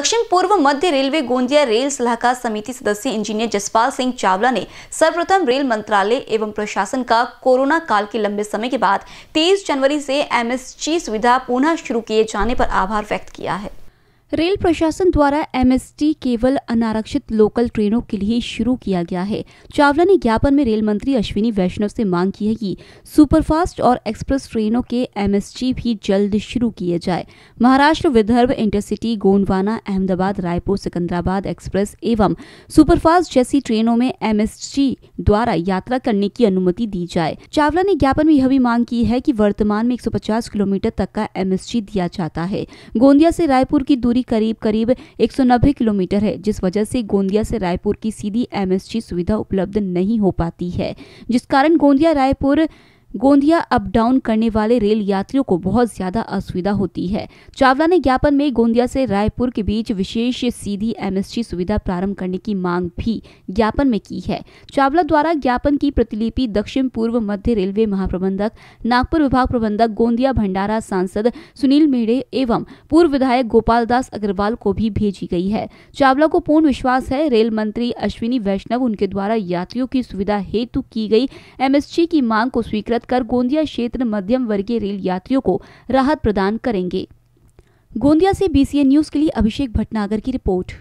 दक्षिण पूर्व मध्य railway Gondia rail सलाहकार समिति सदस्य इंजीनियर जसपाल सिंह चावला ने सर्वप्रथम रेल मंत्रालय एवं प्रशासन का कोरोना काल के लंबे समय के बाद 23 जनवरी से एमएसजी सुविधा पुनः शुरू किए जाने पर आभार व्यक्त किया है रेल प्रशासन द्वारा एमएसटी केवल अनारक्षित लोकल ट्रेनों के लिए शुरू किया गया है चावला ने ज्ञापन में रेल मंत्री अश्विनी वैष्णव से मांग की है कि सुपरफास्ट और एक्सप्रेस ट्रेनों के एमएसटी भी जल्द शुरू किए जाए महाराष्ट्र विदर्भ इंटरसिटी गोंडवाना अहमदाबाद रायपुर सिकंदराबाद एक्सप्रेस एवं सुपरफास्ट जैसी ट्रेनों में एम द्वारा यात्रा करने की अनुमति दी जाए चावला ने ज्ञापन में यह भी मांग की है की वर्तमान में एक किलोमीटर तक का एम दिया जाता है गोंदिया से रायपुर की दूरी दूरी करीब करीब एक किलोमीटर है जिस वजह से गोंदिया से रायपुर की सीधी एमएसजी सुविधा उपलब्ध नहीं हो पाती है जिस कारण गोंदिया रायपुर गोंदिया अप डाउन करने वाले रेल यात्रियों को बहुत ज्यादा असुविधा होती है चावला ने ज्ञापन में गोंदिया से रायपुर के बीच विशेष सीधी एमएसटी सुविधा प्रारंभ करने की मांग भी ज्ञापन में की है चावला द्वारा ज्ञापन की प्रतिलिपि दक्षिण पूर्व मध्य रेलवे महाप्रबंधक नागपुर विभाग प्रबंधक गोंदिया भंडारा सांसद सुनील मेढे एवं पूर्व विधायक गोपाल दास अग्रवाल को भी भेजी गई है चावला को पूर्ण विश्वास है रेल मंत्री अश्विनी वैष्णव उनके द्वारा यात्रियों की सुविधा हेतु की गई एमएसटी की मांग को स्वीकृत मदद कर गोंदिया क्षेत्र मध्यम वर्गीय रेल यात्रियों को राहत प्रदान करेंगे गोंदिया से बीसीएन न्यूज के लिए अभिषेक भटनागर की रिपोर्ट